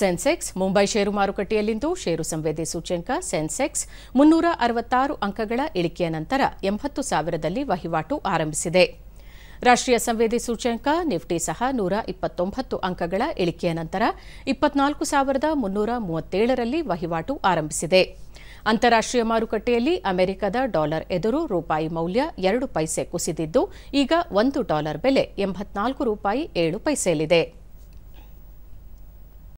ಸೆನ್ಸೆಕ್ಸ್ ಮುಂಬೈ ಷೇರು ಮಾರುಕಟ್ಟೆಯಲ್ಲಿಂದು ಷೇರು ಸಂವೇದಿ ಸೂಚ್ಯಂಕ ಸೆನ್ಸೆಕ್ಸ್ ಮುನ್ನೂರ ಅರವತ್ತಾರು ಅಂಕಗಳ ಇಳಿಕೆಯ ನಂತರ ಎಂಬತ್ತು ಸಾವಿರದಲ್ಲಿ ವಹಿವಾಟು ಆರಂಭಿಸಿದೆ ರಾಷ್ಟ್ರೀಯ ಸಂವೇದಿ ಸೂಚ್ಯಂಕ ನಿಫ್ಟಿ ಸಹ ನೂರ ಇಪ್ಪತ್ತೊಂಬತ್ತು ಅಂಕಗಳ ಇಳಿಕೆಯ ನಂತರ ಇಪ್ಪತ್ನಾಲ್ಕು ಸಾವಿರದ ಮುನ್ನೂರ ಮೂವತ್ತೇಳರಲ್ಲಿ ವಹಿವಾಟು ಆರಂಭಿಸಿದೆ ಅಂತಾರಾಷ್ಟೀಯ ಮಾರುಕಟ್ಟೆಯಲ್ಲಿ ಅಮೆರಿಕದ ಡಾಲರ್ ಎದುರು ರೂಪಾಯಿ ಮೌಲ್ಯ ಎರಡು ಪೈಸೆ ಕುಸಿದಿದ್ದು ಈಗ ಒಂದು ಡಾಲರ್ ಬೆಲೆ ಎಂಬತ್ನಾಲ್ಕು ರೂಪಾಯಿ ಏಳು ಪೈಸೆಯಲ್ಲಿದೆ